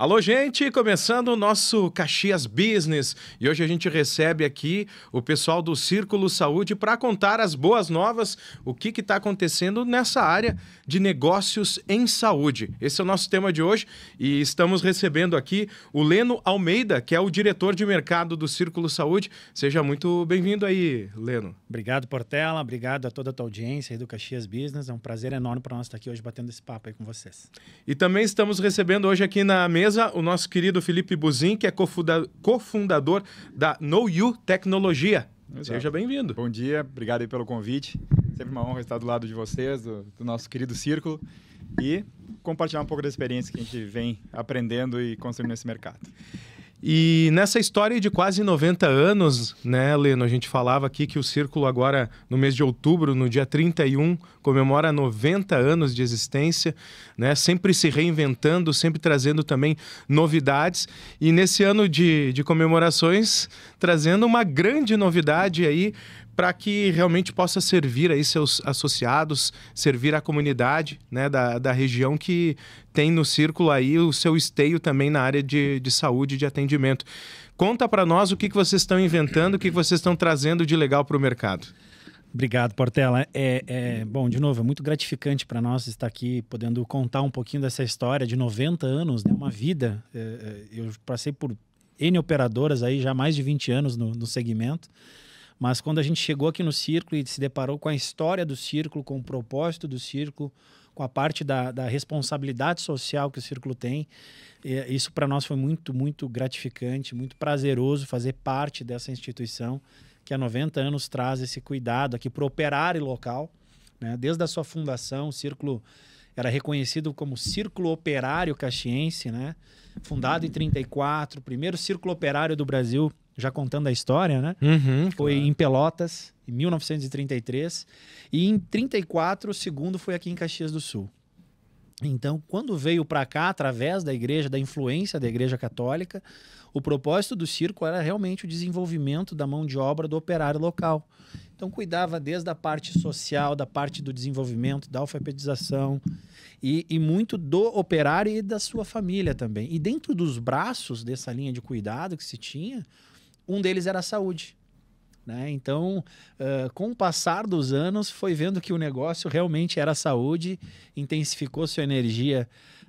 Alô, gente! Começando o nosso Caxias Business. E hoje a gente recebe aqui o pessoal do Círculo Saúde para contar as boas novas, o que está acontecendo nessa área de negócios em saúde. Esse é o nosso tema de hoje e estamos recebendo aqui o Leno Almeida, que é o diretor de mercado do Círculo Saúde. Seja muito bem-vindo aí, Leno. Obrigado, Portela. Obrigado a toda a tua audiência aí do Caxias Business. É um prazer enorme para nós estar aqui hoje batendo esse papo aí com vocês. E também estamos recebendo hoje aqui na mesa mesa o nosso querido Felipe Buzin, que é cofundador da Know You Tecnologia. Exato. Seja bem-vindo. Bom dia, obrigado aí pelo convite. Sempre uma honra estar do lado de vocês, do, do nosso querido círculo, e compartilhar um pouco da experiência que a gente vem aprendendo e construindo nesse mercado. E nessa história de quase 90 anos, né, Leno, a gente falava aqui que o Círculo agora, no mês de outubro, no dia 31, comemora 90 anos de existência, né, sempre se reinventando, sempre trazendo também novidades. E nesse ano de, de comemorações, trazendo uma grande novidade aí para que realmente possa servir aí seus associados, servir a comunidade né, da, da região que tem no círculo aí o seu esteio também na área de, de saúde e de atendimento. Conta para nós o que, que vocês estão inventando, o que, que vocês estão trazendo de legal para o mercado. Obrigado, Portela. É, é, bom, de novo, é muito gratificante para nós estar aqui podendo contar um pouquinho dessa história de 90 anos, né? uma vida. É, é, eu passei por N operadoras aí já mais de 20 anos no, no segmento. Mas quando a gente chegou aqui no Círculo e se deparou com a história do Círculo, com o propósito do Círculo, com a parte da, da responsabilidade social que o Círculo tem, é, isso para nós foi muito, muito gratificante, muito prazeroso fazer parte dessa instituição que há 90 anos traz esse cuidado aqui para o operário local. Né? Desde a sua fundação, o Círculo era reconhecido como Círculo Operário Caxiense, né? fundado em 34, primeiro Círculo Operário do Brasil já contando a história, né? Uhum, foi claro. em Pelotas, em 1933. E em 34, o segundo foi aqui em Caxias do Sul. Então, quando veio para cá, através da igreja, da influência da igreja católica, o propósito do circo era realmente o desenvolvimento da mão de obra do operário local. Então, cuidava desde a parte social, da parte do desenvolvimento, da alfabetização e, e muito do operário e da sua família também. E dentro dos braços dessa linha de cuidado que se tinha, um deles era a saúde. Né? Então, uh, com o passar dos anos, foi vendo que o negócio realmente era a saúde, intensificou sua energia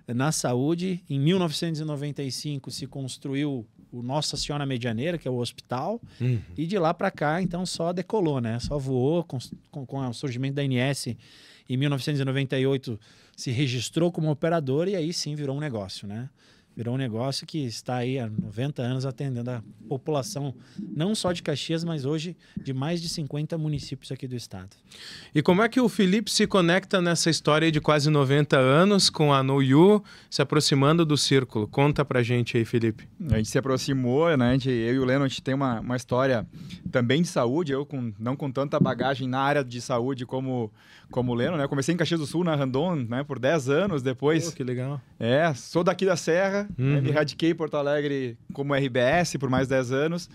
na saúde. Em 1995 se construiu o Nossa Senhora Medianeira, que é o hospital, uhum. e de lá para cá, então, só decolou, né? Só voou com, com, com o surgimento da INS em 1998 se registrou como operador e aí sim virou um negócio, né? Virou um negócio que está aí há 90 anos atendendo a população, não só de Caxias, mas hoje de mais de 50 municípios aqui do estado. E como é que o Felipe se conecta nessa história de quase 90 anos com a No se aproximando do círculo? Conta pra gente aí, Felipe. A gente se aproximou, né? Gente, eu e o Leno, a gente tem uma, uma história também de saúde, eu com, não com tanta bagagem na área de saúde como como o Leno, né? comecei em Caxias do Sul, na Randon, né? Por 10 anos depois. Pô, que legal. É, sou daqui da Serra, uhum. né? me uhum. radiquei em Porto Alegre como RBS por mais 10 anos.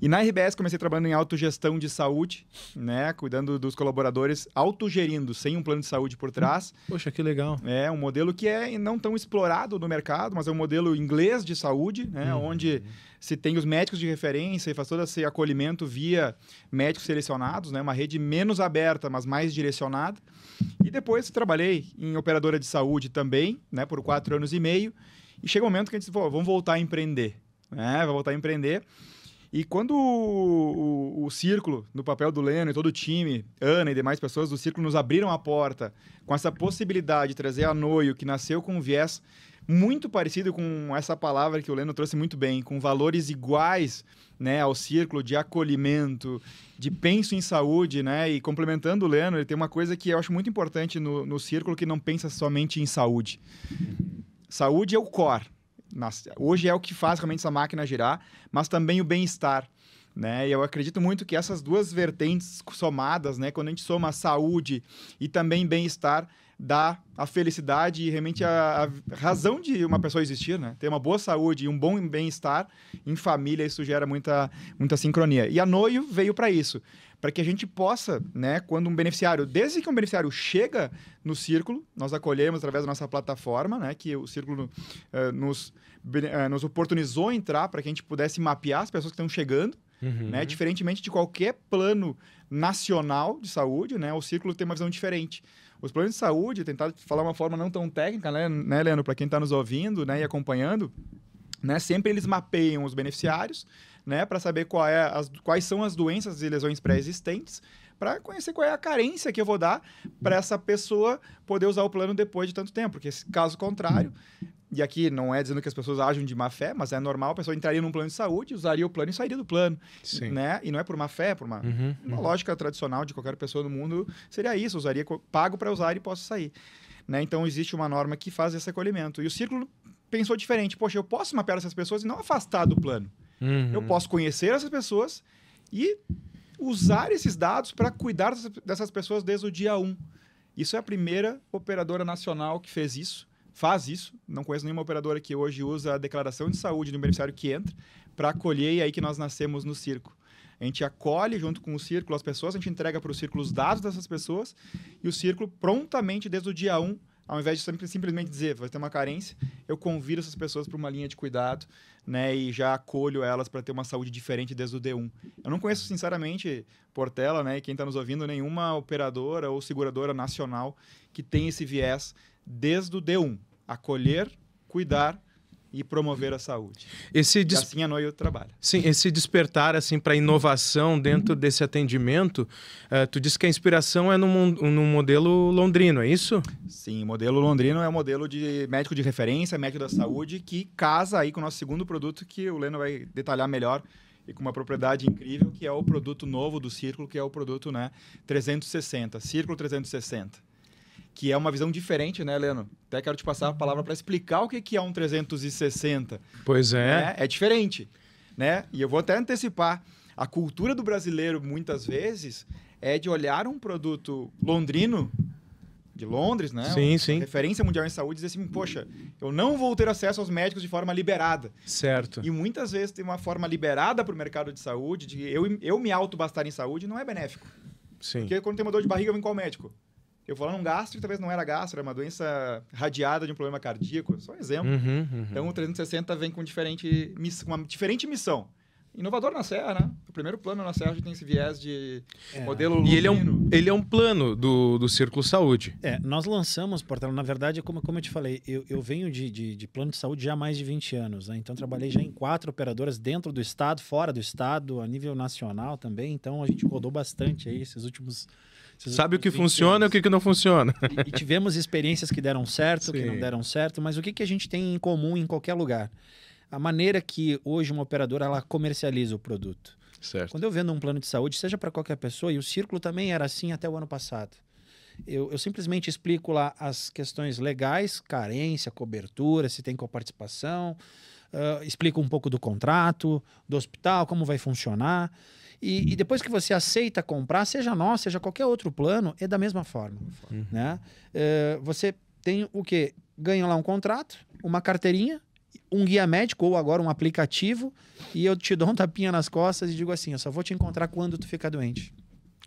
E na RBS comecei trabalhando em autogestão de saúde, né? Cuidando dos colaboradores, autogerindo, sem um plano de saúde por trás. Poxa, que legal. É, um modelo que é não tão explorado no mercado, mas é um modelo inglês de saúde, né? Uhum. Onde se tem os médicos de referência e faz todo esse acolhimento via médicos selecionados, né? Uma rede menos aberta, mas mais direcionada. E depois trabalhei em operadora de saúde também, né? Por quatro anos e meio. E chega um momento que a gente disse, vamos voltar a empreender, né? Vamos voltar a empreender. E quando o, o, o círculo, no papel do Leno e todo o time, Ana e demais pessoas do círculo, nos abriram a porta com essa possibilidade de trazer a Noio, que nasceu com um viés muito parecido com essa palavra que o Leno trouxe muito bem, com valores iguais né, ao círculo de acolhimento, de penso em saúde, né? E complementando o Leno, ele tem uma coisa que eu acho muito importante no, no círculo que não pensa somente em saúde. Saúde é o core, nas, hoje é o que faz realmente essa máquina girar, mas também o bem-estar. Né? E eu acredito muito que essas duas vertentes somadas, né, quando a gente soma saúde e também bem-estar, dá a felicidade e realmente a, a, razão de uma pessoa existir, né? Ter uma boa saúde e um bom bem-estar em família, isso gera muita, muita sincronia. E a Noio veio para isso, para que a gente possa, né, quando um beneficiário, desde que um beneficiário chega no círculo, nós acolhemos através da nossa plataforma, né, que o círculo uh, nos, uh, nos oportunizou entrar para que a gente pudesse mapear as pessoas que estão chegando, Uhum. Né? Diferentemente de qualquer plano nacional de saúde, né? o círculo tem uma visão diferente. Os planos de saúde, tentar falar uma forma não tão técnica, né, né Leandro, para quem está nos ouvindo né, e acompanhando, né, sempre eles mapeiam os beneficiários né, para saber é as, quais são as doenças e lesões pré-existentes para conhecer qual é a carência que eu vou dar para essa pessoa poder usar o plano depois de tanto tempo, porque caso contrário, e aqui não é dizendo que as pessoas agem de má fé, mas é normal, a pessoa entraria num plano de saúde, usaria o plano e sairia do plano. Sim. Né? E não é por má fé, é por uma, uhum, uma uhum. lógica tradicional de qualquer pessoa no mundo, seria isso, usaria pago para usar e posso sair. Né? Então existe uma norma que faz esse acolhimento. E o círculo pensou diferente. Poxa, eu posso mapear essas pessoas e não afastar do plano. Uhum. Eu posso conhecer essas pessoas e usar esses dados para cuidar dessas pessoas desde o dia 1. Isso é a primeira operadora nacional que fez isso faz isso. Não conheço nenhuma operadora que hoje usa a declaração de saúde do beneficiário que entra para acolher e é aí que nós nascemos no circo. A gente acolhe junto com o círculo as pessoas, a gente entrega para o círculo os dados dessas pessoas e o círculo prontamente, desde o dia 1, ao invés de simplesmente dizer vai ter uma carência, eu convido essas pessoas para uma linha de cuidado, né, e já acolho elas para ter uma saúde diferente desde o D1. Eu não conheço sinceramente Portela, né, e quem está nos ouvindo nenhuma operadora ou seguradora nacional que tem esse viés desde o D1, acolher, cuidar e promover a saúde. Esse des... assim a Noio trabalha. Sim, esse despertar assim para inovação dentro uhum. desse atendimento, uh, tu diz que a inspiração é no, no modelo londrino, é isso? Sim, o modelo londrino é o um modelo de médico de referência, médico da saúde, que casa aí com o nosso segundo produto que o Leno vai detalhar melhor e com uma propriedade incrível que é o produto novo do Círculo, que é o produto né, 360, Círculo 360 que é uma visão diferente, né, Leno? Até quero te passar a palavra para explicar o que é um 360. Pois é. É, é diferente, né? E eu vou até antecipar. A cultura do brasileiro, muitas vezes, é de olhar um produto londrino, de Londres, né? Sim, sim. Referência mundial em saúde, e dizer assim, poxa, eu não vou ter acesso aos médicos de forma liberada. Certo. E muitas vezes tem uma forma liberada para o mercado de saúde, de eu, eu me autobastar em saúde, não é benéfico. Sim. Porque quando tem uma dor de barriga, eu vim com o médico. Eu vou lá num gastro que talvez não era gastro, era uma doença radiada de um problema cardíaco, só um exemplo. Uhum, uhum. Então o 360 vem com diferente, uma diferente missão. Inovador na Serra, né? O primeiro plano na Serra já tem esse viés de é. modelo. E ele é, um, ele é um plano do, do Círculo Saúde. É, nós lançamos, portal. na verdade, como, como eu te falei, eu, eu venho de, de, de plano de saúde já há mais de 20 anos, né? Então trabalhei já em quatro operadoras dentro do estado, fora do estado, a nível nacional também. Então a gente rodou bastante aí esses últimos Sabe o que funciona e o que, que não funciona. E, e, tivemos experiências que deram certo, Sim. que não deram certo, mas o que, que a gente tem em comum em qualquer lugar? A maneira que hoje uma operadora ela comercializa o produto. Certo. Quando eu vendo um plano de saúde, seja para qualquer pessoa, e o círculo também era assim até o ano passado. Eu, eu, simplesmente explico lá as questões legais, carência, cobertura, se tem coparticipação, uh, explico um pouco do contrato, do hospital, como vai funcionar. E, e, depois que você aceita comprar, seja nós, seja qualquer outro plano, é da mesma forma. Uhum. Né? Eh, você tem o quê? Ganha lá um contrato, uma carteirinha, um guia médico ou agora um aplicativo, e eu te dou um tapinha nas costas e digo assim: eu só vou te encontrar quando tu ficar doente.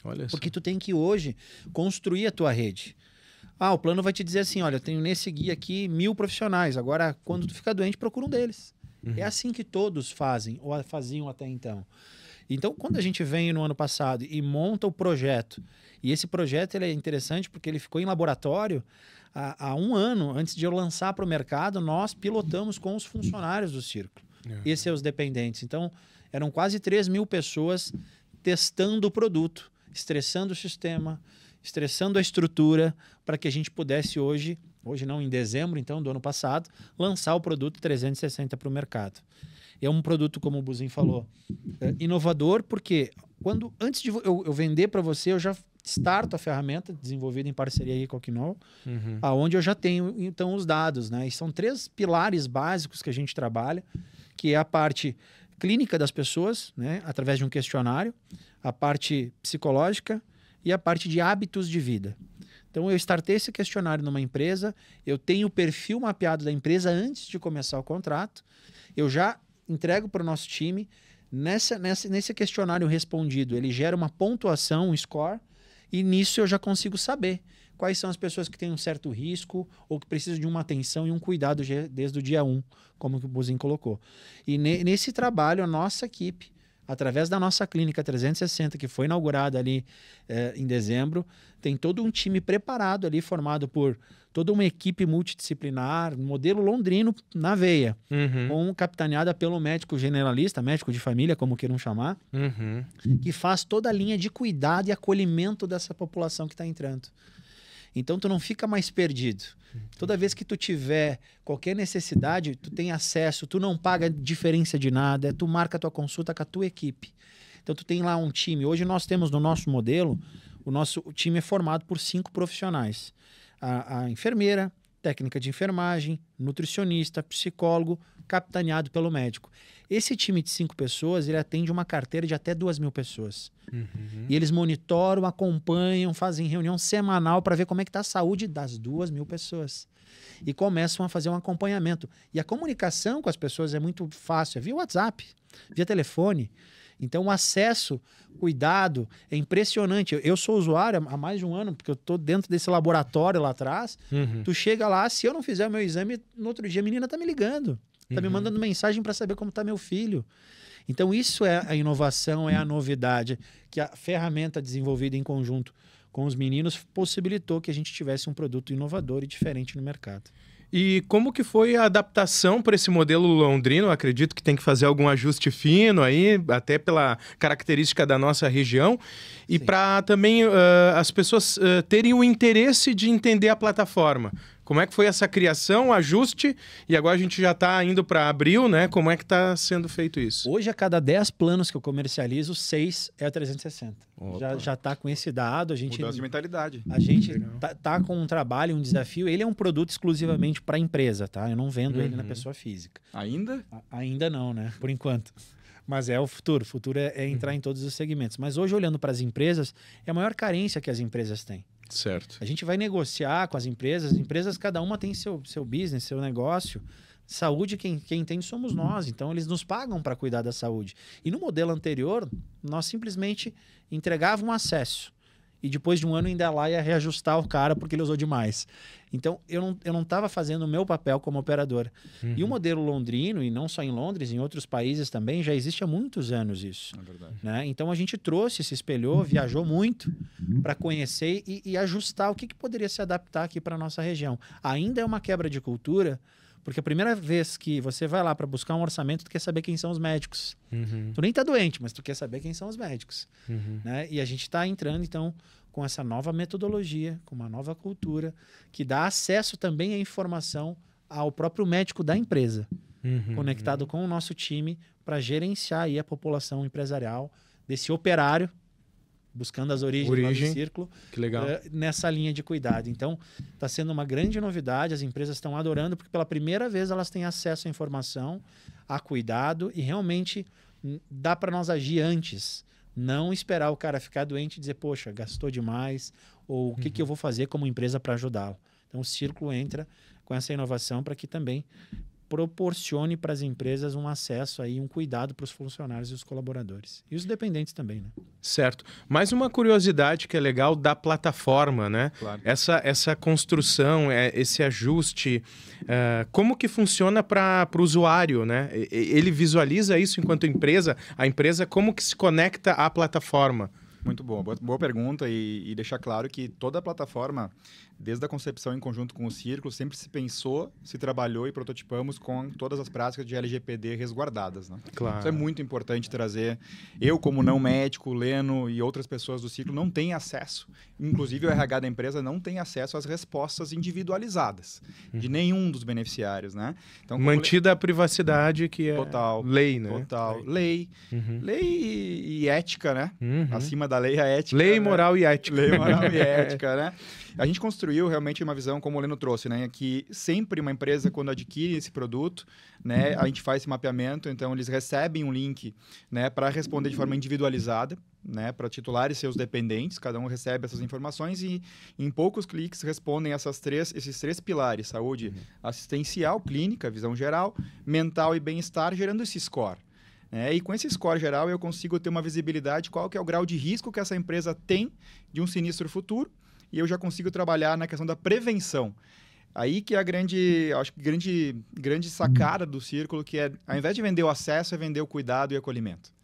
Olha Porque tu tem que hoje construir a tua rede. Ah, o plano vai te dizer assim: olha, eu tenho nesse guia aqui mil profissionais. Agora, quando tu ficar doente, procura um deles. Uhum. É assim que todos fazem, ou faziam até então. Então, quando a gente vem no ano passado e monta o projeto, e esse projeto ele é interessante porque ele ficou em laboratório há, há um ano antes de eu lançar para o mercado, nós pilotamos com os funcionários do círculo é. e seus é dependentes. Então, eram quase 3 mil pessoas testando o produto, estressando o sistema, estressando a estrutura, para que a gente pudesse hoje hoje não, em dezembro então do ano passado, lançar o produto 360 para o mercado. É um produto, como o Buzin falou, é inovador, porque quando antes de eu, eu vender para você, eu já starto a ferramenta desenvolvida em parceria com a Quinol, uhum. aonde eu já tenho então os dados, né? E são três pilares básicos que a gente trabalha, que é a parte clínica das pessoas, né, através de um questionário, a parte psicológica e a parte de hábitos de vida. Então, eu startei esse questionário numa empresa, eu tenho o perfil mapeado da empresa antes de começar o contrato, eu já entrego para o nosso time. Nessa, nessa, nesse questionário respondido, ele gera uma pontuação, um score, e nisso eu já consigo saber quais são as pessoas que têm um certo risco ou que precisam de uma atenção e um cuidado desde o dia 1, como o Buzin colocou. E ne nesse trabalho, a nossa equipe através da nossa clínica 360, que foi inaugurada ali eh, em dezembro, tem todo um time preparado ali, formado por toda uma equipe multidisciplinar, modelo londrino na veia, uhum. com, capitaneada pelo médico generalista, médico de família, como queiram chamar, uhum. que faz toda a linha de cuidado e acolhimento dessa população que está entrando. Então tu não fica mais perdido. Toda vez que tu tiver qualquer necessidade, tu tem acesso, tu não paga diferença de nada, tu marca tua consulta com a tua equipe. Então tu tem lá um time. Hoje nós temos no nosso modelo, o nosso time é formado por cinco profissionais: a, a enfermeira, técnica de enfermagem, nutricionista, psicólogo, capitaneado pelo médico. Esse time de cinco pessoas, ele atende uma carteira de até duas mil pessoas. Uhum. E eles monitoram, acompanham, fazem reunião semanal para ver como é que está a saúde das duas mil pessoas. E começam a fazer um acompanhamento. E a comunicação com as pessoas é muito fácil, é via WhatsApp, via telefone. Então, o acesso, cuidado, é impressionante. Eu, sou usuário há mais de um ano, porque eu estou dentro desse laboratório lá atrás. Uhum. Tu chega lá, se eu não fizer o meu exame, no outro dia a menina tá me ligando. Está uhum. me mandando mensagem para saber como está meu filho. Então, isso é a inovação, é a novidade que a ferramenta desenvolvida em conjunto com os meninos possibilitou que a gente tivesse um produto inovador e diferente no mercado. E como que foi a adaptação para esse modelo londrino? Eu acredito que tem que fazer algum ajuste fino aí, até pela característica da nossa região, e para também uh, as pessoas uh, terem o interesse de entender a plataforma. Como é que foi essa criação, ajuste? E agora a gente já está indo para abril, né? Como é que está sendo feito isso? Hoje, a cada 10 planos que eu comercializo, 6 é a 360. Opa. Já, já tá com esse dado. A gente, Mudança de mentalidade. A gente está tá, com um trabalho, um desafio. Ele é um produto exclusivamente para empresa, tá? Eu não vendo uhum. ele na uhum. pessoa física. Ainda? A, ainda não, né? Por enquanto mas é o futuro. O futuro é, é entrar uhum. em todos os segmentos. Mas hoje, olhando para as empresas, é a maior carência que as empresas têm. Certo. A gente vai negociar com as empresas, as empresas, cada uma tem seu, seu business, seu negócio. Saúde, quem, quem tem somos nós, então eles nos pagam para cuidar da saúde. E no modelo anterior, nós simplesmente um acesso e depois de um ano ainda lá ia reajustar o cara porque ele usou demais. Então eu não eu não estava fazendo o meu papel como operador. Uhum. E o uhum. modelo londrino e não só em Londres, em outros países também já existe há muitos anos isso. É né? Então a gente trouxe, se espelhou, viajou muito para conhecer e, e, ajustar o que, que poderia se adaptar aqui para nossa região. Ainda é uma quebra de cultura porque a primeira vez que você vai lá para buscar um orçamento, tu quer saber quem são os médicos. Uhum. Tu nem tá doente, mas tu quer saber quem são os médicos. Uhum. Né? E a gente está entrando, então, com essa nova metodologia, com uma nova cultura, que dá acesso também à informação ao próprio médico da empresa, uhum. conectado com o nosso time para gerenciar aí a população empresarial desse operário buscando as origens Origem. do círculo. Que legal. Uh, nessa linha de cuidado. Então, está sendo uma grande novidade, as empresas estão adorando, porque pela primeira vez elas têm acesso à informação, a cuidado, e realmente hum, dá para nós agir antes. Não esperar o cara ficar doente e dizer, poxa, gastou demais, ou o que, que eu uhum. vou fazer como empresa para ajudá-lo. Então, o círculo entra com essa inovação para que também proporcione para as empresas um acesso aí, um cuidado para os funcionários e os colaboradores. E os dependentes também, né? Certo. Mais uma curiosidade que é legal da plataforma, né? Claro. Essa, essa construção, é, esse ajuste, eh, como que funciona para o usuário, né? Ele visualiza isso enquanto empresa? A empresa como que se conecta à plataforma? Muito bom, boa, boa pergunta e, e, deixar claro que toda plataforma desde a concepção em conjunto com o Círculo, sempre se pensou, se trabalhou e prototipamos com todas as práticas de LGPD resguardadas. Né? Claro. Isso é muito importante trazer. Eu, como não médico, Leno e outras pessoas do Círculo não têm acesso, inclusive o RH da empresa não tem acesso às respostas individualizadas de uhum. nenhum dos beneficiários. Né? Então, Mantida le... a privacidade que é total, lei, né? Total. Lei. Uhum. Lei e, e, ética, né? Uhum. Acima da lei, a ética. Lei, né? moral e ética. Lei, moral e ética, né? A gente construiu construiu realmente uma visão, como o Leno trouxe, né? Que sempre uma empresa, quando adquire esse produto, né? A gente faz esse mapeamento, então eles recebem um link, né? Para responder de forma individualizada, né? Para titulares e seus dependentes, cada um recebe essas informações e em poucos cliques respondem essas três, esses três pilares: saúde uhum. assistencial, clínica, visão geral, mental e bem-estar, gerando esse score. né, e com esse score geral eu consigo ter uma visibilidade qual que é o grau de risco que essa empresa tem de um sinistro futuro e eu já consigo trabalhar na questão da prevenção. Aí que é a grande, acho que grande, grande sacada do círculo, que é, ao invés de vender o acesso, é vender o cuidado e acolhimento.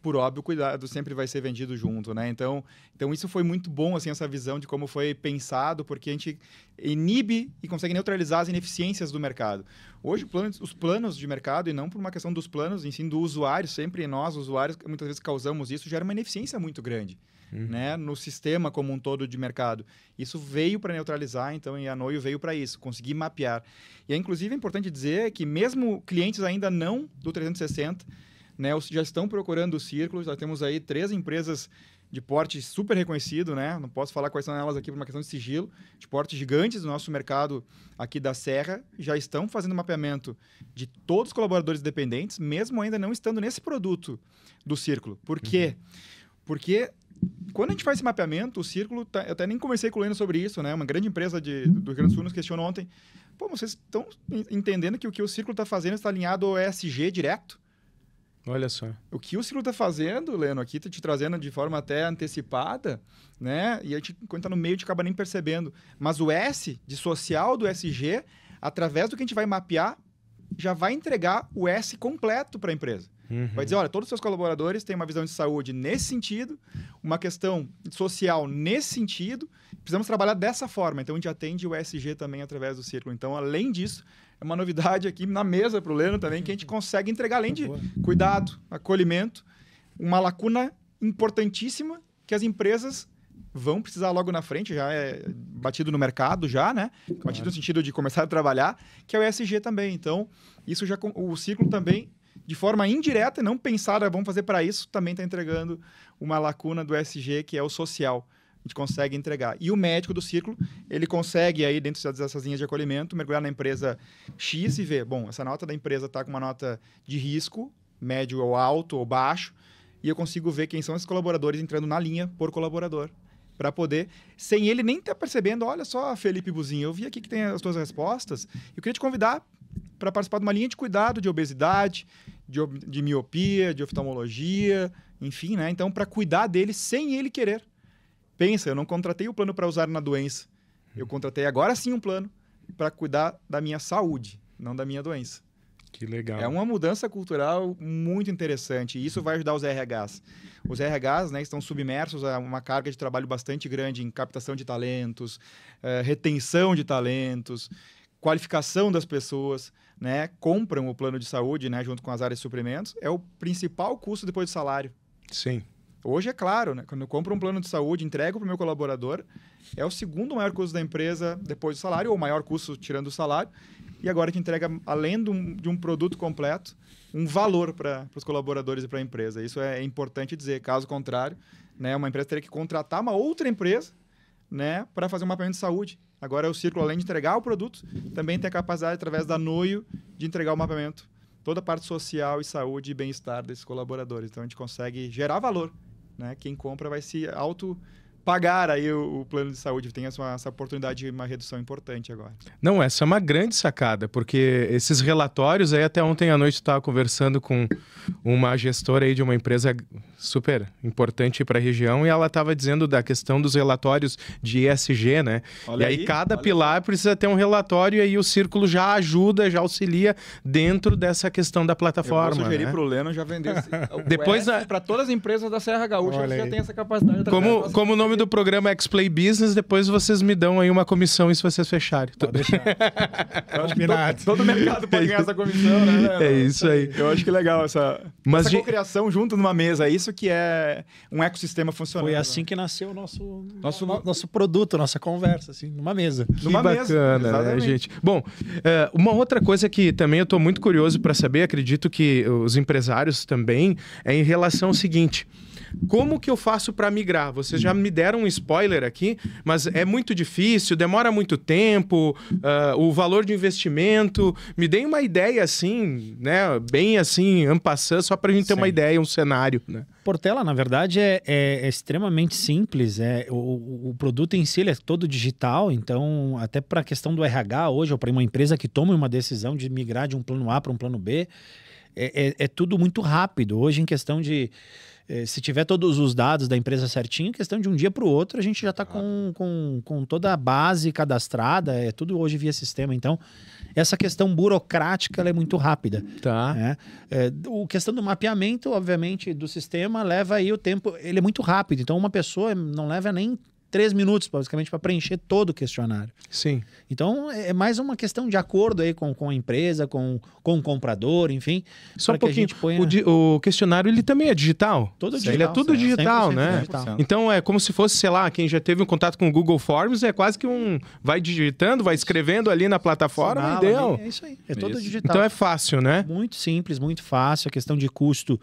Por óbvio, o cuidado sempre vai ser vendido junto, né? Então, então isso foi muito bom, assim, essa visão de como foi pensado, porque a gente inibe e consegue neutralizar as ineficiências do mercado. Hoje, os planos de mercado, e não por uma questão dos planos, em si, do usuário, sempre nós, usuários, muitas vezes causamos isso, gera uma ineficiência muito grande uhum. né, no sistema como um todo de mercado. Isso veio para neutralizar, então, e a Noio veio para isso, conseguir mapear. E, é, inclusive, é importante dizer que mesmo clientes ainda não do 360, né, já estão procurando o círculo, já temos aí três empresas de porte super reconhecido, né? Não posso falar quais são elas aqui por uma questão de sigilo, de porte gigantes do nosso mercado aqui da Serra, já estão fazendo mapeamento de todos os colaboradores dependentes, mesmo ainda não estando nesse produto do círculo. Por quê? Uhum. Porque quando a gente faz esse mapeamento, o círculo, tá, eu até nem conversei com o Leno sobre isso, né? Uma grande empresa de, do Rio Grande do Sul nos questionou ontem. Pô, vocês estão entendendo que o que o círculo está fazendo está alinhado ao ESG direto? Olha só. O que o círculo está fazendo, Leno, aqui está te trazendo de forma até antecipada, né? E a gente, quando está no meio, a gente acaba nem percebendo. Mas o S de social do SG, através do que a gente vai mapear, já vai entregar o S completo para a empresa. Uhum. Vai dizer, olha, todos os seus colaboradores têm uma visão de saúde nesse sentido, uma questão social nesse sentido, precisamos trabalhar dessa forma. Então, a gente atende o ESG também através do círculo. Então, além disso, é uma novidade aqui na mesa para o Leno também, que a gente uhum. consegue entregar, além de cuidado, acolhimento, uma lacuna importantíssima que as empresas vão precisar logo na frente, já é batido no mercado já, né? Claro. Batido no sentido de começar a trabalhar, que é o ESG também. Então, isso já o círculo também de forma indireta e não pensada, vamos fazer para isso, também está entregando uma lacuna do SG, que é o social. A gente consegue entregar. E o médico do círculo, ele consegue aí, dentro dessas linhas de acolhimento, mergulhar na empresa X e ver, bom, essa nota da empresa está com uma nota de risco, médio ou alto ou baixo, e eu consigo ver quem são esses colaboradores entrando na linha por colaborador para poder, sem ele nem estar tá percebendo, olha só, Felipe Buzinho, eu vi aqui que tem as tuas respostas, eu queria te convidar para participar de uma linha de cuidado de obesidade, de, de miopia, de oftalmologia, enfim, né? Então, para cuidar dele sem ele querer. Pensa, eu não contratei o plano para usar na doença. Eu hum. contratei agora sim um plano para cuidar da minha saúde, não da minha doença. Que legal. É uma mudança cultural muito interessante e isso vai ajudar os RHs. Os RHs né, estão submersos a uma carga de trabalho bastante grande em captação de talentos, uh, retenção de talentos, qualificação das pessoas, né, compram o plano de saúde, né, junto com as áreas de suprimentos, é o principal custo depois do salário. Sim. Hoje é claro, né, quando eu compro um plano de saúde, entrego para o meu colaborador, é o segundo maior custo da empresa depois do salário, ou o maior custo tirando o salário, e agora que entrega, além de um, de um produto completo, um valor para os colaboradores e para a empresa. Isso é importante dizer, caso contrário, né, uma empresa teria que contratar uma outra empresa né, para fazer um mapeamento de saúde Agora o Círculo, além de entregar o produto, também tem a capacidade, através da Noio, de entregar o mapeamento, toda a parte social e saúde e bem-estar desses colaboradores. Então a gente consegue gerar valor. Né? Quem compra vai se auto pagar aí o, o, plano de saúde, tem essa, essa oportunidade de uma redução importante agora. Não, essa é uma grande sacada, porque esses relatórios aí até ontem à noite estava conversando com uma gestora aí de uma empresa super importante para a região e ela estava dizendo da questão dos relatórios de ESG, né? Olha e aí, aí cada pilar precisa ter um relatório e aí o círculo já ajuda, já auxilia dentro dessa questão da plataforma. Eu vou sugerir né? pro Leno já vender depois para todas as empresas da Serra Gaúcha, que já tem essa capacidade. Como como o nome do programa X-Play Business, depois vocês me dão aí uma comissão se vocês fecharem. Pode deixar. todo, todo mercado pode ganhar essa comissão, né? É isso aí. Eu acho que é legal essa, essa de... junto numa mesa. É isso que é um ecossistema funcionando. Foi né? assim né? que nasceu o nosso, nosso... nosso produto, nossa conversa, assim, numa mesa. Que numa bacana, mesa. né, gente? Bom, é, uma outra coisa que também eu estou muito curioso para saber, acredito que os empresários também, é em relação ao seguinte... Como que eu faço para migrar? Vocês já me deram um spoiler aqui, mas é muito difícil, demora muito tempo, uh, o valor de investimento. Me deem uma ideia assim, né? Bem assim, ampassando, só para a gente ter Sim. uma ideia, um cenário, né? Portela, na verdade, é, é, é extremamente simples. É, o, o, produto em si é todo digital, então, até para a questão do RH hoje, ou para uma empresa que toma uma decisão de migrar de um plano A para um plano B, é, é, é tudo muito rápido. Hoje, em questão de é, se tiver todos os dados da empresa certinho, questão de um dia para o outro, a gente já está com, com, com, toda a base cadastrada, é tudo hoje via sistema. Então, essa questão burocrática é muito rápida. Tá. Né? É, o questão do mapeamento, obviamente, do sistema leva aí o tempo, ele é muito rápido. Então, uma pessoa não leva nem três minutos, basicamente, para preencher todo o questionário. Sim. Então, é, é mais uma questão de acordo aí com, com a empresa, com, com o comprador, enfim. Só um pouquinho. Ponha... O, di, o, questionário, ele também é digital? Todo digital. Ele é tudo sim, digital, né? Digital. Então, é como se fosse, sei lá, quem já teve um contato com o Google Forms, é quase que um... Vai digitando, vai escrevendo ali na plataforma Sinala, e deu. É isso aí. É todo digital. Então, é fácil, né? Muito simples, muito fácil. A questão de custo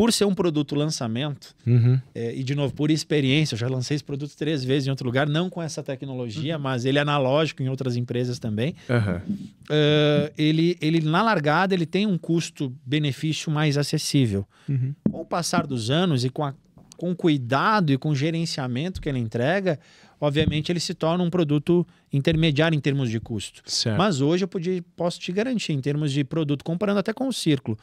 por ser um produto lançamento, uhum. é, e de novo, por experiência, eu já lancei esse produto três vezes em outro lugar, não com essa tecnologia, uhum. mas ele é analógico em outras empresas também. Uhum. Uh, ele, ele, na largada, ele tem um custo-benefício mais acessível. Uhum. Com o passar dos anos e com, a, com o cuidado e com o gerenciamento que ele entrega, obviamente ele se torna um produto intermediário em termos de custo. Certo. Mas hoje eu podia, posso te garantir, em termos de produto, comparando até com o Círculo,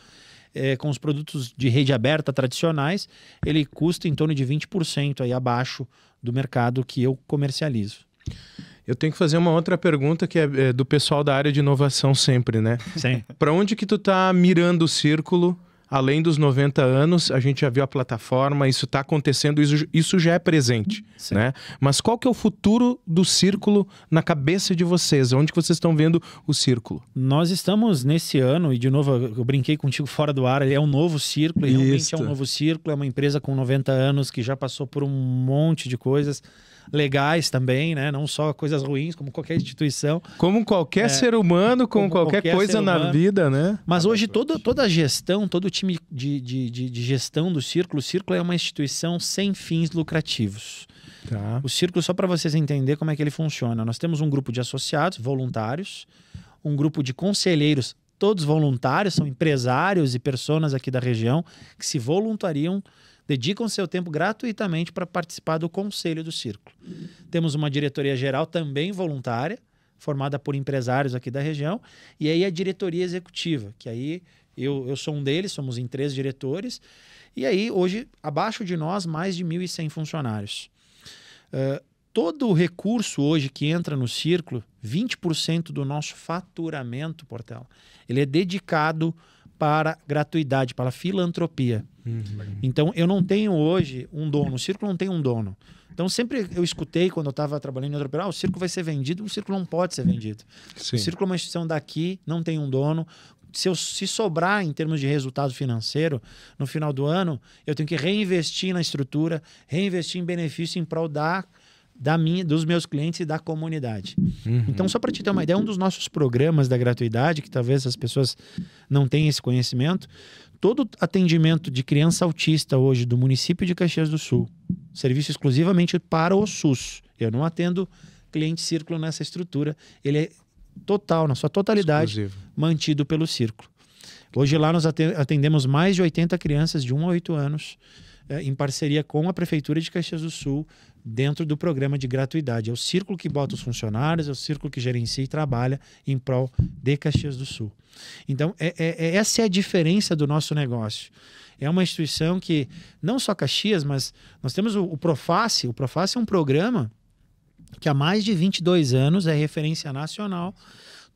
é, com os produtos de rede aberta tradicionais, ele custa em torno de 20% aí abaixo do mercado que eu comercializo. Eu tenho que fazer uma outra pergunta que é, é do pessoal da área de inovação sempre, né? Sim. Para onde que tu tá mirando o círculo além dos 90 anos, a gente já viu a plataforma, isso está acontecendo, isso, isso já é presente, né? Mas qual que é o futuro do círculo na cabeça de vocês? Onde que vocês estão vendo o círculo? Nós estamos nesse ano, e de novo, eu brinquei contigo fora do ar, ele é um novo círculo, realmente é um novo círculo, é uma empresa com 90 anos que já passou por um monte de coisas, legais também, né? Não só coisas ruins, como qualquer instituição. Como qualquer é, ser humano, com qualquer, qualquer, coisa na vida, né? Mas hoje toda, toda a gestão, todo o time de, de, de, de gestão do Círculo, o Círculo é uma instituição sem fins lucrativos. Tá. O Círculo, só para vocês entenderem como é que ele funciona, nós temos um grupo de associados, voluntários, um grupo de conselheiros, todos voluntários, são empresários e pessoas aqui da região que se voluntariam dedicam seu tempo gratuitamente para participar do Conselho do Círculo. Temos uma diretoria geral também voluntária, formada por empresários aqui da região, e aí a diretoria executiva, que aí eu, eu sou um deles, somos em três diretores, e aí hoje, abaixo de nós, mais de 1.100 funcionários. Uh, todo o recurso hoje que entra no círculo, 20% do nosso faturamento, Portela, ele é dedicado para gratuidade, para filantropia. Uhum. Então, eu não tenho hoje um dono, o circo não tem um dono. Então, sempre eu escutei quando eu estava trabalhando em outra operação, ah, o circo vai ser vendido, o circo não pode ser vendido. Sim. O circo é uma instituição daqui, não tem um dono. Se, eu, se sobrar em termos de resultado financeiro, no final do ano, eu tenho que reinvestir na estrutura, reinvestir em benefício em prol da da minha, dos meus clientes e da comunidade. Uhum. Então, só para te ter uma ideia, um dos nossos programas da gratuidade, que talvez as pessoas não tenham esse conhecimento, todo atendimento de criança autista hoje do município de Caxias do Sul, serviço exclusivamente para o SUS. Eu não atendo cliente círculo nessa estrutura, ele é total, na sua totalidade, Exclusivo. mantido pelo círculo. Hoje lá nós atendemos mais de 80 crianças de 1 a 8 anos, eh, em parceria com a Prefeitura de Caxias do Sul, dentro do programa de gratuidade. É o círculo que bota os funcionários, é o círculo que gerencia e trabalha em prol de Caxias do Sul. Então, é, é, é, essa é a diferença do nosso negócio. É uma instituição que, não só Caxias, mas nós temos o, o Proface. O Proface é um programa que há mais de 22 anos é referência nacional.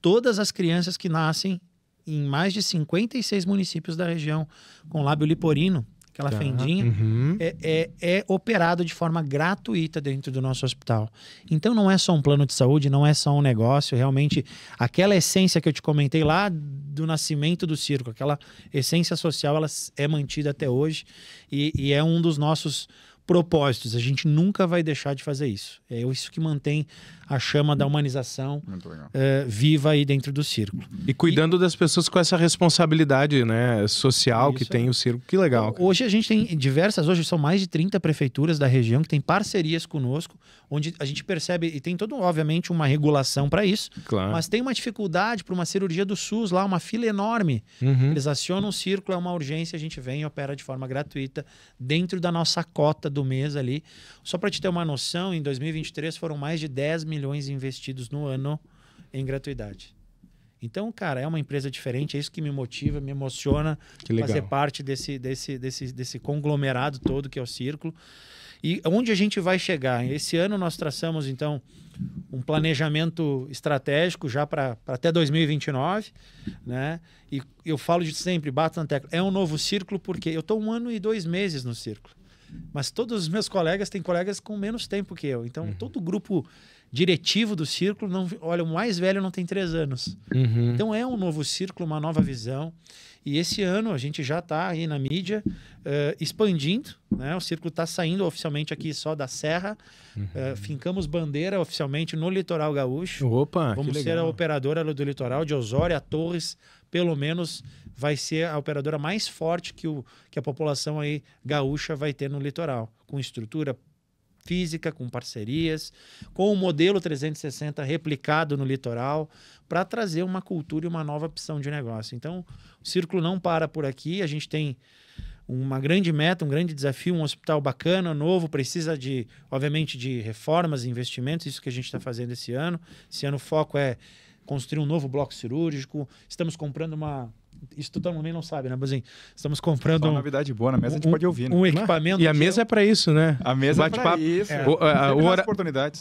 Todas as crianças que nascem em mais de 56 municípios da região com lábio liporino aquela tá. fendinha, uhum. é, é, é, operado de forma gratuita dentro do nosso hospital. Então não é só um plano de saúde, não é só um negócio, realmente aquela essência que eu te comentei lá do nascimento do circo, aquela essência social, ela é mantida até hoje e, e é um dos nossos propósitos. A gente nunca vai deixar de fazer isso. É isso que mantém a chama da humanização é, viva aí dentro do círculo. E cuidando e... das pessoas com essa responsabilidade né, social que tem o círculo. Que legal. Cara. Hoje a gente tem diversas, hoje são mais de 30 prefeituras da região que têm parcerias conosco, onde a gente percebe, e tem todo, obviamente, uma regulação para isso, claro. mas tem uma dificuldade para uma cirurgia do SUS lá, uma fila enorme. Uhum. Eles acionam o círculo, é uma urgência, a gente vem e opera de forma gratuita dentro da nossa cota do do mês ali. Só para te ter uma noção, em 2023 foram mais de 10 milhões investidos no ano em gratuidade. Então, cara, é uma empresa diferente, é isso que me motiva, me emociona fazer parte desse, desse, desse, desse conglomerado todo que é o Círculo. E onde a gente vai chegar? Esse ano nós traçamos, então, um planejamento estratégico já para até 2029, né? E eu falo de sempre, bato na tecla, é um novo círculo porque eu estou um ano e dois meses no círculo. Mas todos os meus colegas têm colegas com menos tempo que eu. Então, uhum. todo grupo diretivo do círculo, não, olha, o mais velho não tem três anos. Uhum. Então é um novo círculo, uma nova visão. E esse ano a gente já está aí na mídia uh, expandindo, né? O círculo está saindo oficialmente aqui só da Serra. Uhum. Uh, fincamos bandeira oficialmente no Litoral Gaúcho. Opa, Vamos ser a operadora do Litoral de Osório a Torres, pelo menos vai ser a operadora mais forte que, o, que a população aí gaúcha vai ter no litoral, com estrutura física, com parcerias, com o modelo 360 replicado no litoral, para trazer uma cultura e uma nova opção de negócio. Então, o círculo não para por aqui, a gente tem uma grande meta, um grande desafio, um hospital bacana, novo, precisa de, obviamente, de reformas, investimentos, isso que a gente está fazendo esse ano. Esse ano o foco é construir um novo bloco cirúrgico, estamos comprando uma isso todo mundo nem não sabe, né? Mas assim, estamos comprando. Só uma novidade boa, na mesa um, a gente pode ouvir. Né? Um equipamento. E a mesa é para isso, né? A mesa é para isso. É. O, a, o,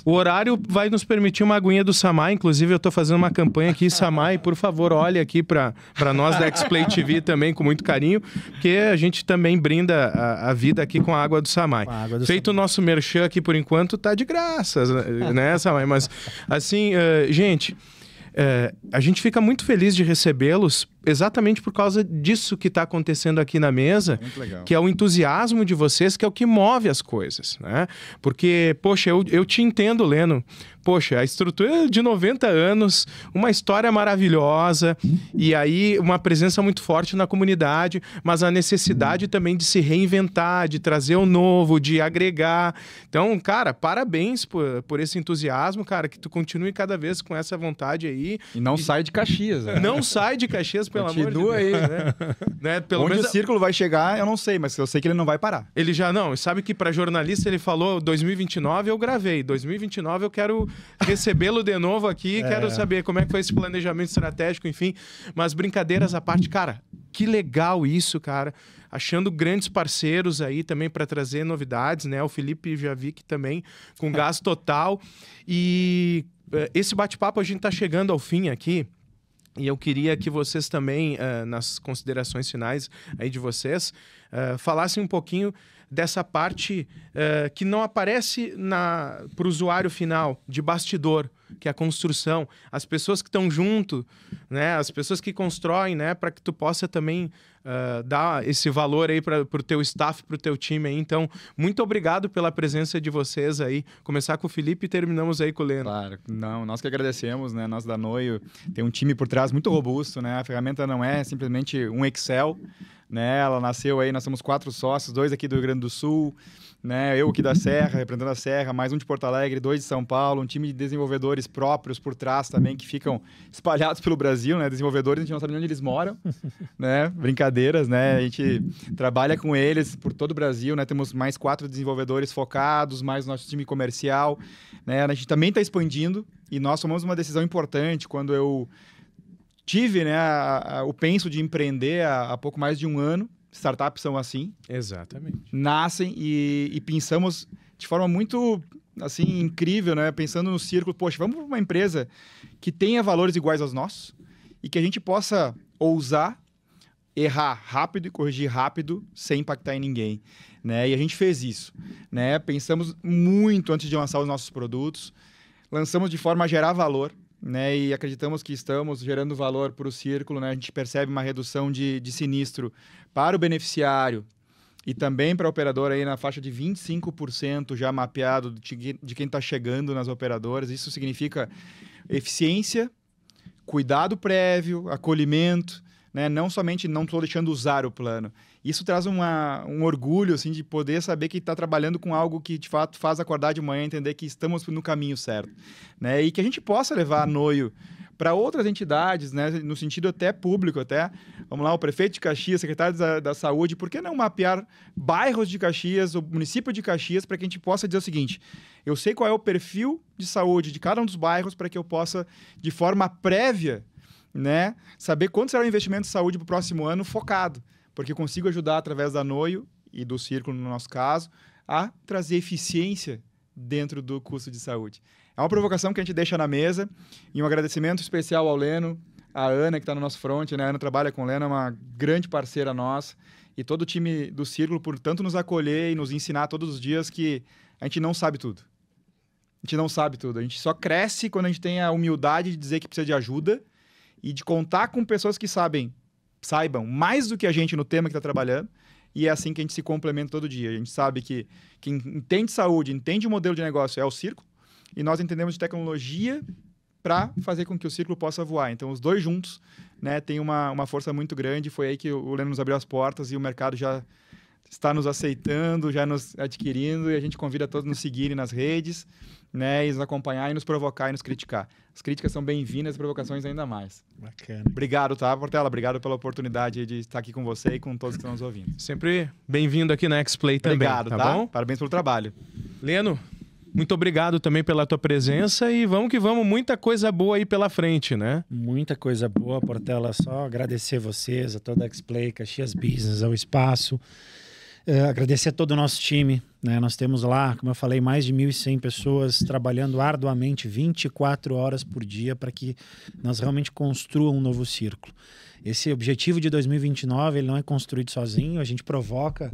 o, horário vai nos permitir uma aguinha do Samai. Inclusive, eu estou fazendo uma campanha aqui. Samai, por favor, olhe aqui para nós da X-Play TV também, com muito carinho, porque a gente também brinda a, a vida aqui com a água do Samai. Água do Feito o nosso merchan aqui por enquanto, tá de graça, né, Samai? Mas, assim, uh, gente. É, a gente fica muito feliz de recebê-los exatamente por causa disso que está acontecendo aqui na mesa, que é o entusiasmo de vocês, que é o que move as coisas, né? Porque, poxa, eu, eu te entendo, Leno. Poxa, a estrutura é de 90 anos, uma história maravilhosa, e aí uma presença muito forte na comunidade, mas a necessidade também de se reinventar, de trazer o novo, de agregar. Então, cara, parabéns por, por esse entusiasmo, cara, que tu continue cada vez com essa vontade aí. E não sai de Caxias, né? Não sai de Caxias pelo Continua amor de Deus. Continua aí. Né? né? Pelo Onde menos... o círculo vai chegar, eu não sei, mas eu sei que ele não vai parar. Ele já não. Sabe que para jornalista ele falou 2029 eu gravei. 2029 eu quero recebê-lo de novo aqui. É. Quero saber como é que foi esse planejamento estratégico, enfim. Mas brincadeiras à parte, cara, que legal isso, cara. Achando grandes parceiros aí também para trazer novidades, né? O Felipe já vi que também com gás total. E eh, esse bate-papo a gente está chegando ao fim aqui. E eu queria que vocês também, uh, nas considerações finais aí de vocês, uh, falassem um pouquinho dessa parte uh, que não aparece para o usuário final, de bastidor, que é a construção. As pessoas que estão junto, né? as pessoas que constroem, né? para que tu possa também uh, dá esse valor aí para o teu staff, para o teu time aí. Então, muito obrigado pela presença de vocês aí. Começar com o Felipe e terminamos aí com o Leno. Claro, não, nós que agradecemos, né? Nós da Noio tem um time por trás muito robusto, né? A ferramenta não é simplesmente um Excel, né? Ela nasceu aí, nós somos quatro sócios, dois aqui do Rio Grande do Sul, né? Eu aqui da Serra, representando a Serra, mais um de Porto Alegre, dois de São Paulo, um time de desenvolvedores próprios por trás também, que ficam espalhados pelo Brasil, né? Desenvolvedores, a gente não sabe onde eles moram, né? Brincadeiras, né? A gente trabalha com eles por todo o Brasil, né? Temos mais quatro desenvolvedores focados, mais nosso time comercial, né? A gente também está expandindo e nós tomamos uma decisão importante quando eu tive né, a, a, o penso de empreender há, há pouco mais de um ano, startups são assim. Exatamente. Nascem e, e pensamos de forma muito assim incrível, né? Pensando no círculo, poxa, vamos para uma empresa que tenha valores iguais aos nossos e que a gente possa ousar errar rápido e corrigir rápido sem impactar em ninguém, né? E a gente fez isso, né? Pensamos muito antes de lançar os nossos produtos, lançamos de forma a gerar valor, né? E acreditamos que estamos gerando valor para o círculo, né? A gente percebe uma redução de, de sinistro para o beneficiário e também para a operadora aí na faixa de 25% já mapeado de, de quem está chegando nas operadoras. Isso significa eficiência, cuidado prévio, acolhimento né? Não somente não estou deixando usar o plano. Isso traz uma, um orgulho, assim, de poder saber que está trabalhando com algo que, de fato, faz acordar de manhã e entender que estamos no caminho certo, né? E que a gente possa levar a noio para outras entidades, né, no sentido até público, até, vamos lá, o prefeito de Caxias, secretário da, da Saúde, por que não mapear bairros de Caxias, o município de Caxias, para que a gente possa dizer o seguinte, eu sei qual é o perfil de saúde de cada um dos bairros para que eu possa, de forma prévia, né? Saber quanto será o investimento de saúde para o próximo ano focado, porque consigo ajudar através da Noio e do Círculo, no nosso caso, a trazer eficiência dentro do custo de saúde. É uma provocação que a gente deixa na mesa e um agradecimento especial ao Leno, à Ana, que está no nosso front, né? A Ana trabalha com o Leno, é uma grande parceira nossa e todo o time do Círculo por tanto nos acolher e nos ensinar todos os dias que a gente não sabe tudo. A gente não sabe tudo. A gente só cresce quando a gente tem a humildade de dizer que precisa de ajuda e de contar com pessoas que sabem, saibam mais do que a gente no tema que está trabalhando. E é assim que a gente se complementa todo dia. A gente sabe que quem entende saúde, entende o modelo de negócio é o circo, e nós entendemos de tecnologia para fazer com que o círculo possa voar. Então, os dois juntos né, têm uma, uma força muito grande. Foi aí que o Leno nos abriu as portas e o mercado já está nos aceitando, já nos adquirindo, e a gente convida todos a nos seguirem nas redes né, e nos acompanhar e nos provocar e nos criticar. As críticas são bem-vindas, as provocações ainda mais. Bacana. Obrigado, tá, Portela? Obrigado pela oportunidade de estar aqui com você e com todos que estão nos ouvindo. Sempre bem-vindo aqui na X-Play também. Obrigado, tá? tá? Bom? Parabéns pelo trabalho. Leno, muito obrigado também pela tua presença e vamos que vamos, muita coisa boa aí pela frente, né? Muita coisa boa, Portela. Só agradecer vocês, a toda a X-Play, Caxias Business, ao espaço. É, agradecer a todo o nosso time. Né? Nós temos lá, como eu falei, mais de 1.100 pessoas trabalhando arduamente 24 horas por dia para que nós realmente construa um novo círculo. Esse objetivo de 2029 ele não é construído sozinho, a gente provoca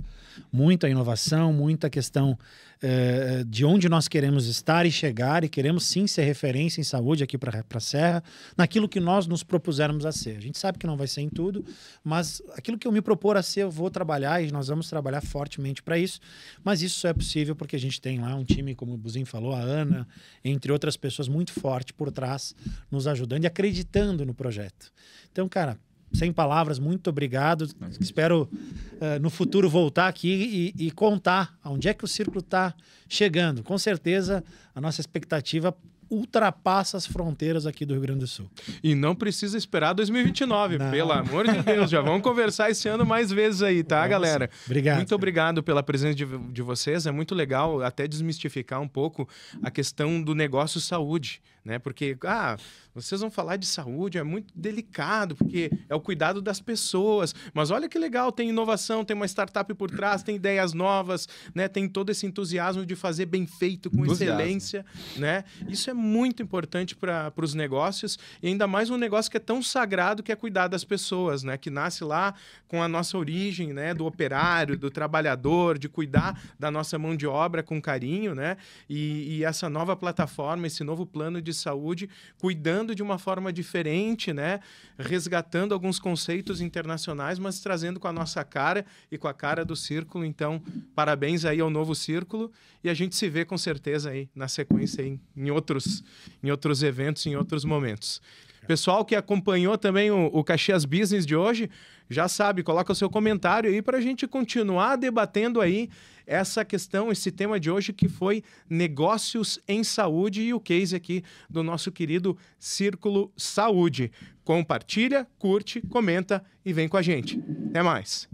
muita inovação, muita questão eh, eh, de onde nós queremos estar e chegar, e queremos sim ser referência em saúde aqui para a Serra, naquilo que nós nos propusermos a ser. A gente sabe que não vai ser em tudo, mas aquilo que eu me propor a ser, eu vou trabalhar e nós vamos trabalhar fortemente para isso, mas isso só é possível porque a gente tem lá um time, como o Buzin falou, a Ana, entre outras pessoas muito forte por trás, nos ajudando e acreditando no projeto. Então, cara, sem palavras, muito obrigado. É Espero uh, no futuro voltar aqui e, e, contar onde é que o círculo está chegando. Com certeza, a nossa expectativa ultrapassa as fronteiras aqui do Rio Grande do Sul. E não precisa esperar 2029, não. pelo amor de Deus. Já vamos conversar esse ano mais vezes aí, tá, nossa. galera? Obrigado. Muito obrigado pela presença de, de vocês. É muito legal até desmistificar um pouco a questão do negócio saúde né? Porque, ah, vocês vão falar de saúde, é muito delicado, porque é o cuidado das pessoas. Mas olha que legal, tem inovação, tem uma startup por trás, tem ideias novas, né? Tem todo esse entusiasmo de fazer bem feito, com entusiasmo. excelência, né? Isso é muito importante para os negócios, e ainda mais um negócio que é tão sagrado que é cuidar das pessoas, né? Que nasce lá com a nossa origem, né? Do operário, do trabalhador, de cuidar da nossa mão de obra com carinho, né? E, e essa nova plataforma, esse novo plano de saúde, cuidando de uma forma diferente, né? Resgatando alguns conceitos internacionais, mas trazendo com a nossa cara e com a cara do círculo. Então, parabéns aí ao novo círculo e a gente se vê com certeza aí na sequência em outros em outros eventos, em outros momentos. Pessoal que acompanhou também o, o Caxias Business de hoje, já sabe, coloca o seu comentário aí para a gente continuar debatendo aí essa questão, esse tema de hoje que foi negócios em saúde e o case aqui do nosso querido Círculo Saúde. Compartilha, curte, comenta e vem com a gente. Até mais.